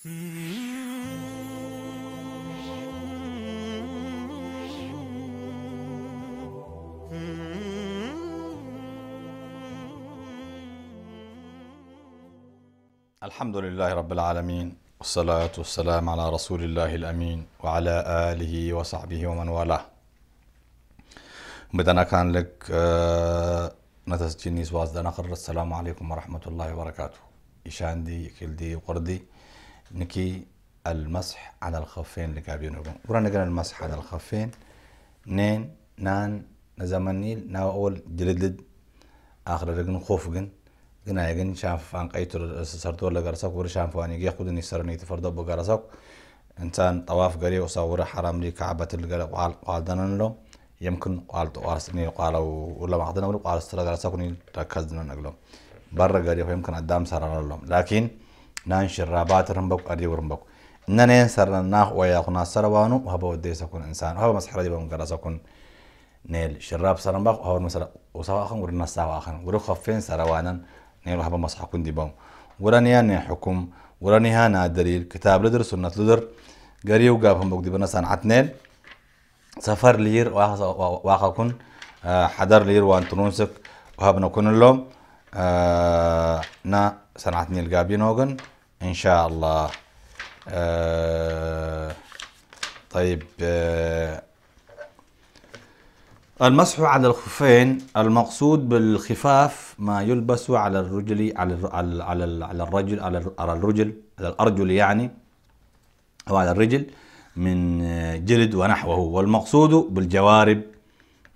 الحمد لله رب العالمين والصلاة والسلام على رسول الله الأمين وعلى آله وصحبه ومن والاه بدنا كان لك نتسجيني سواز دنا السلام عليكم ورحمة الله وبركاته إشاندي كلدي وقردي نكي المسح على الخفين اللي كابين ربون ورانا قلنا المسح على الخفين نين نان نزمنيل نا أول جلدلد آخر رجن خوف جن جن أيجن شاف عن قيتر سرتو ولا جرسك ورا شاف واني جي خودني سرني تفرد أبو جرسك إنسان طواف قري وصور حرام لي كعبة الجل قال قال دنا له يمكن قال قال سني قال ولا ما عدنا ولا قارس ترى جرسك وني ركزنا نقله برا قري يمكن قدام سرنا لهم لكن نان شرابات رنبك أري ورنبك ننين سرناخ ويا خنا سروانو هبو ودي سكون إنسان هبو مسحرة دي بمقرا سكون نيل شراب سرنبك هبو مسرا وسوا آخر ورنا سوا آخر ورو خفين سروانا نيل هبو مسحة كون دي بام بوم ورانيان حكم ورانيها دليل كتاب لدر سنة لدر قريو قابهم بقدي بنسان عتنيل سفر لير واخا كون آه، حدر لير وان تنونسك وهبنا كون اللوم آه نا صنعتني القابين اوغن ان شاء الله آه، طيب آه، المسح على الخفين المقصود بالخفاف ما يلبس على الرجل على على على الرجل على الرجل على الارجل يعني او على الرجل من آه، جلد ونحوه والمقصود بالجوارب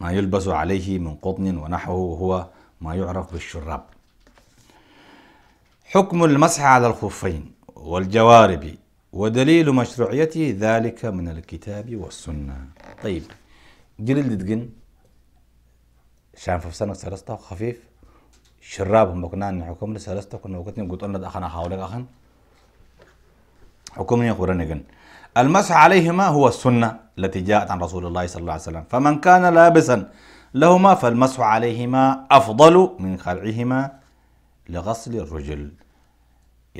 ما يلبس عليه من قطن ونحوه هو ما يعرف بالشراب حكم المسح على الخفين والجوارب ودليل مشروعيته ذلك من الكتاب والسنة طيب جلد دقن شان في سنة سلسته خفيف شرابهم بكنا أن حكم لسلسته كنا وقتنا قلت أن أخنا حاولك أخن حكم يقولون جن المسح عليهما هو السنة التي جاءت عن رسول الله صلى الله عليه وسلم فمن كان لابسا لهما فالمسح عليهما أفضل من خلعهما لغسل الرجل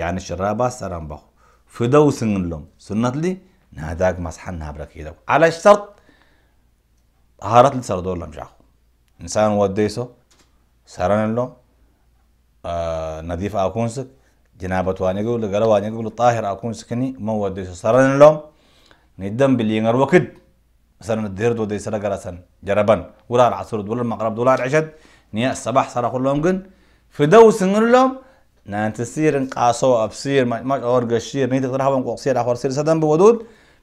يعني شرابا سرام بخو فدو سنن لهم سنة لي نهداك مسحن نابرك يدو على شرط طهارة لي سردو لهم جاخو إنسان وديسو سرن لهم آه نظيف أكونسك جنابة وانيقو لقلا وانيقو لطاهر أكونسكني مو وديسو سرن لهم ندم بالينغر وكد مثلا الدير دو ديسرا قرسن جربن ولا العصر دولار المغرب دولار عشد نياء الصباح صار لهم قن فدو سنن لهم نانت سيرن قاسو أبصير ما ما أورج الشير نيت غرها بم قصير أخر سير سدم بودود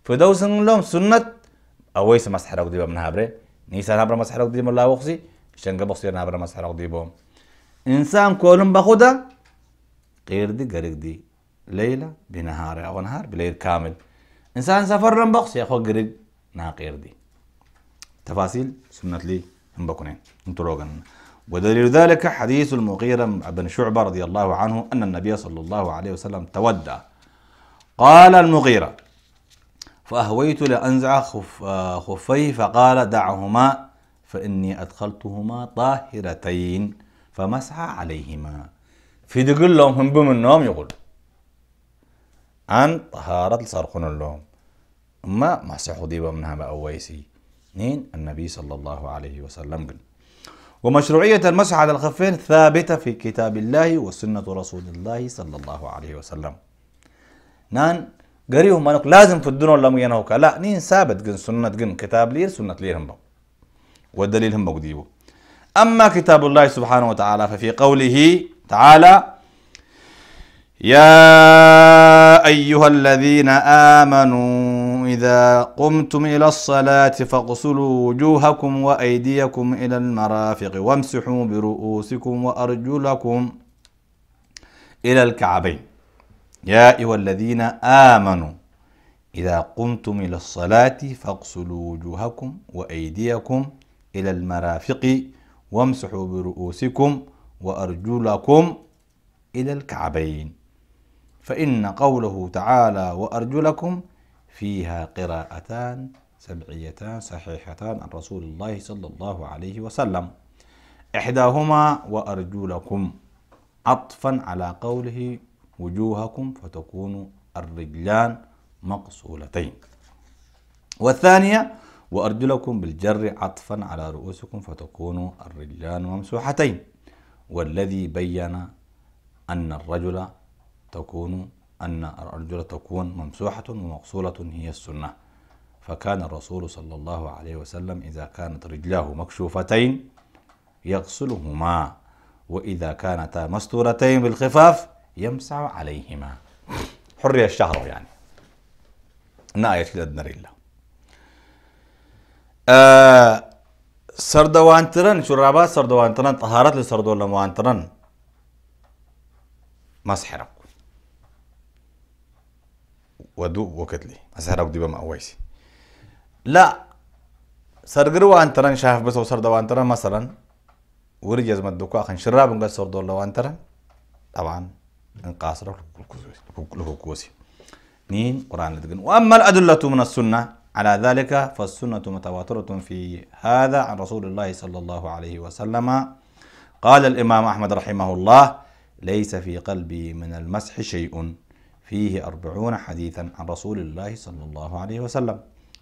في دوس لهم سنة أويس مسح مسحرق ديبا من هابره نيسا هابره مسحرق ديبا لا وخسي قصير بصير مسح مسحرق ديبا إنسان كولم بخدا غير دي غير دي ليلة بنهار أو نهار بليل كامل إنسان سفر بخس يا أخو نا غير دي تفاصيل سنة لي هم بكونين انتو روغن ودليل ذلك حديث المغيرة بن شعبة رضي الله عنه أن النبي صلى الله عليه وسلم تودى قال المغيرة فأهويت لأنزع خف خفيه فقال دعهما فإني أدخلتهما طاهرتين فمسح عليهما في دقل لهم هم النوم يقول عن طهارة صرخون اللوم ما مسحوا ديبا منها بأويسي نين النبي صلى الله عليه وسلم قل ومشروعية المسح على الخفين ثابتة في كتاب الله وسنة رسول الله صلى الله عليه وسلم نان قريهم مانك لازم في الدنيا ولا مينوك لا نين ثابت جن سنة جن كتاب لير سنة لير هم والدليل هم بقديبه أما كتاب الله سبحانه وتعالى ففي قوله تعالى يا أيها الذين آمنوا إذا قمتم إلى الصلاة فاغسلوا وجوهكم وأيديكم إلى المرافق وامسحوا برؤوسكم وأرجلكم إلى الكعبين يا أيها الذين آمنوا إذا قمتم إلى الصلاة فاغسلوا وجوهكم وأيديكم إلى المرافق وامسحوا برؤوسكم وأرجلكم إلى الكعبين فإن قوله تعالى وأرجلكم فيها قراءتان سبعيتان صحيحتان عن رسول الله صلى الله عليه وسلم إحداهما وأرجلكم عطفا على قوله وجوهكم فتكون الرجلان مقصولتين والثانية وأرجلكم بالجر عطفا على رؤوسكم فتكون الرجلان ممسوحتين والذي بين أن الرجل تكون أن الأرجل تكون ممسوحة ومقصولة هي السنة فكان الرسول صلى الله عليه وسلم إذا كانت رجلاه مكشوفتين يغسلهما وإذا كانتا مستورتين بالخفاف يمسع عليهما حرية الشهر يعني ناية كده نريلا آه سردوانترن شرابات سردوانترن طهارات لسردوان ترن مسحرة ودو وكتلي أسهر أبدي بما أويسي لا سرقر وانترن شاف بس وسرد وانترن مثلا ورجع زمد دوكا خن شراب نقص سرد ولا وانترن طبعا انقاصر لكوكوسي نين قرآن لدقن وأما الأدلة من السنة على ذلك فالسنة متواترة في هذا عن رسول الله صلى الله عليه وسلم قال الإمام أحمد رحمه الله ليس في قلبي من المسح شيء فيه أربعون حديثا عن رسول الله صلى الله عليه وسلم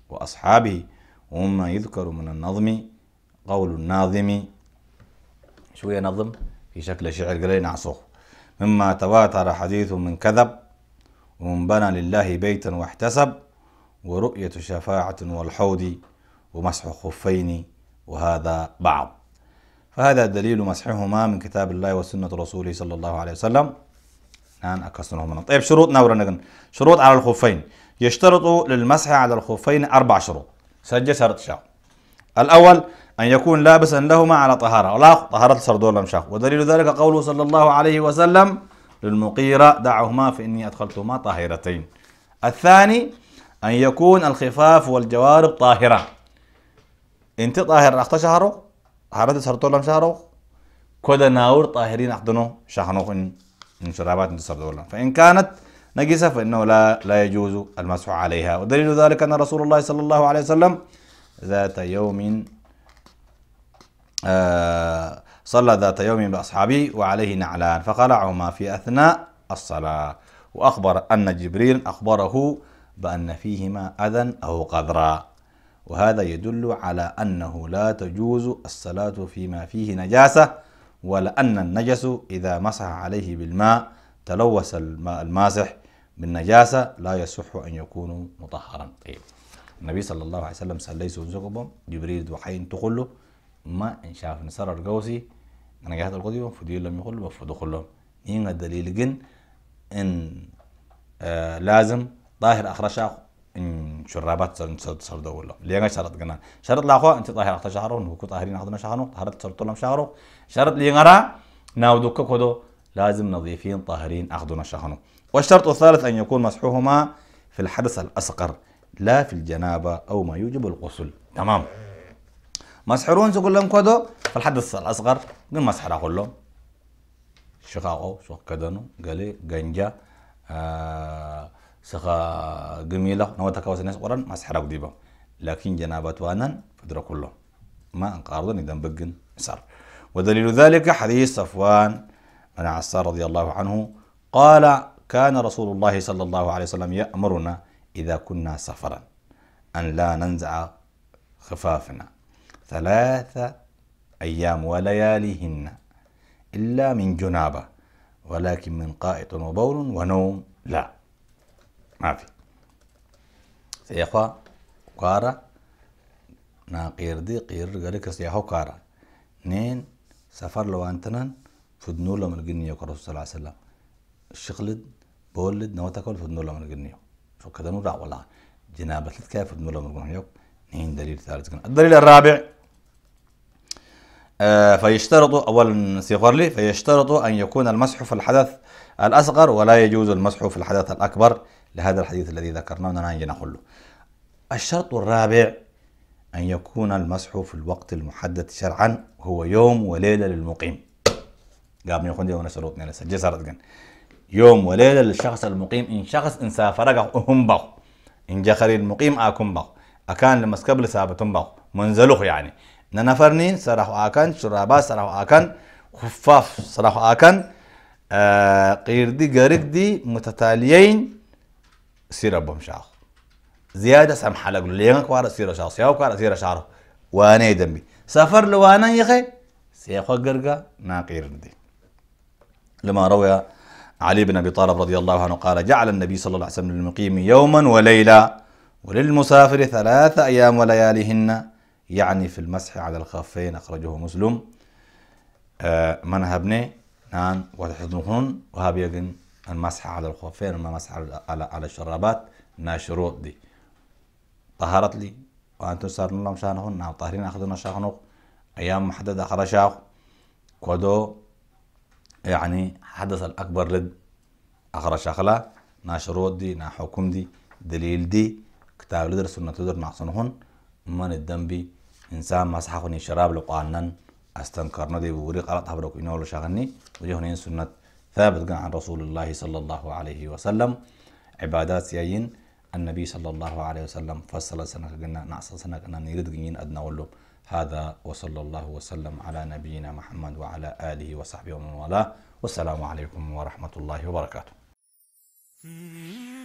وأصحابه ومما يذكر من النظم قول الناظم شوية نظم في شكل شعر قليل نعصوه مما تواتر حديث من كذب ومن بنى لله بيتا واحتسب ورؤية شفاعة والحوض ومسح خفين وهذا بعض فهذا دليل مسحهما من كتاب الله وسنة رسوله صلى الله عليه وسلم الآن أكسرهما طيب شروطنا نجن شروط على الخفين يشترط للمسح على الخفين أربع شروط سجل شرط شاء الأول أن يكون لابسا لهما على طهارة ولا طهارة سردور لمشاخ ودليل ذلك قوله صلى الله عليه وسلم للمقيرة دعهما فإني أدخلتهما طاهرتين الثاني أن يكون الخفاف والجوارب طاهرة انت طاهر أخت شهره حرد سرطول لم شهره كذا ناور طاهرين أخدنه شهنو المشربات تصدر دولا فإن كانت نجسة فإنه لا لا يجوز المسح عليها ودليل ذلك أن رسول الله صلى الله عليه وسلم ذات يوم آه، صلى ذات يوم بأصحابه وعليه نعلان فخلعهما في أثناء الصلاة وأخبر أن جبريل أخبره بأن فيهما أذى أو قذرا وهذا يدل على أنه لا تجوز الصلاة فيما فيه نجاسة ولأن النجس إذا مسح عليه بالماء تلوث الماء الماسح بالنجاسة لا يصح أن يكون مطهرا طيب النبي صلى الله عليه وسلم ليس سنزقبهم جبريل دوحين تقول ما إن شاف نصر القوسي أنا جاهد القضية فدي لم يقول وفدو كلهم إن الدليل جن إن آه لازم طاهر أخرشاق شرابات صردا ولا ليعا شرط قلنا شرط لاخو انت طاهر اخت شعره نوكو طاهرين اخذنا شعره طهرت صرتو لم شعره شرط ليعا ناودوك كودو لازم نظيفين طاهرين اخذنا شعره والشرط الثالث ان يكون مسحهما في الحدث الاصغر لا في الجنابه او ما يوجب الغسل تمام مسحرون تقول لهم كودو في الحدث الاصغر قل مسحر اقول لهم شقاقو شو كدنو قالي قنجا آه سخا جميلة نو نوتا الناس قرن ما سحرق ديبا لكن جنابات وانن فدرا كله ما انقارض إذا بجن سر ودليل ذلك حديث صفوان بن عسار رضي الله عنه قال كان رسول الله صلى الله عليه وسلم يأمرنا إذا كنا سفرا أن لا ننزع خفافنا ثلاثة أيام ولياليهن إلا من جنابة ولكن من قائط وبول ونوم لا مافي سيخوا كارا نا قير دي قير غاليك سيخوا كارا نين سفر لو انتنن فدنو لهم الجنية كرسول صلى الله عليه وسلم الشغلد بولد تاكل فدنو لهم الجنية شو كده ولا جنابة لتكا فدنو لهم الجنية نين دليل ثالث كنا. الدليل الرابع آه فيشترط اولا سيغفر لي فيشترط ان يكون المسح في الحدث الاصغر ولا يجوز المسح في الحدث الاكبر لهذا الحديث الذي ذكرناه نجي نقوله الشرط الرابع أن يكون المسح في الوقت المحدد شرعا هو يوم وليلة للمقيم قام دي ديونا شروط يوم وليلة للشخص المقيم إن شخص إن سافرق هم بغ إن جخري المقيم آكم بغ أكان لمس قبل سابتم بغ منزلوخ يعني ننفرني سرح آكان شرابا سرح آكان خفاف سرح آكان آه قير دي قرق دي متتاليين سيرة بهم شعر زيادة سام حلق له ينك كوارا سيرة شعر سياو كوارا سيرة شعر وانا يدمي سافر له يا يخي سيخو قرقا ناقير دي لما روى علي بن ابي طالب رضي الله عنه قال جعل النبي صلى الله عليه وسلم للمقيم يوما وليلا وللمسافر ثلاث ايام ولياليهن يعني في المسح على الخفين اخرجه مسلم آه من هبني نان وتحضنهن وهابيقن المسح على الخفين والمسح على على الشرابات انها دي طهرت لي وانتم سارن لهم شانهن نعم طاهرين اخذنا شانوق ايام محدده اخذ شاخ كودو يعني حدث الاكبر لد اخر شاخلا نا دي نا حكم دي دليل دي كتاب لدر سنة لدر نعصنهن من الدنبي انسان مسحقني شراب لقانن استنكرنا دي بوري قلط حبرك انه ولا شاغني وجهني سنة ثابت عن رسول الله صلى الله عليه وسلم عبادات سيين النبي صلى الله عليه وسلم فصل سنة قلنا نعصى سنة قلنا نريد قلنا أدنى هذا وصلى الله وسلم على نبينا محمد وعلى آله وصحبه ومن والاه والسلام عليكم ورحمة الله وبركاته hmm.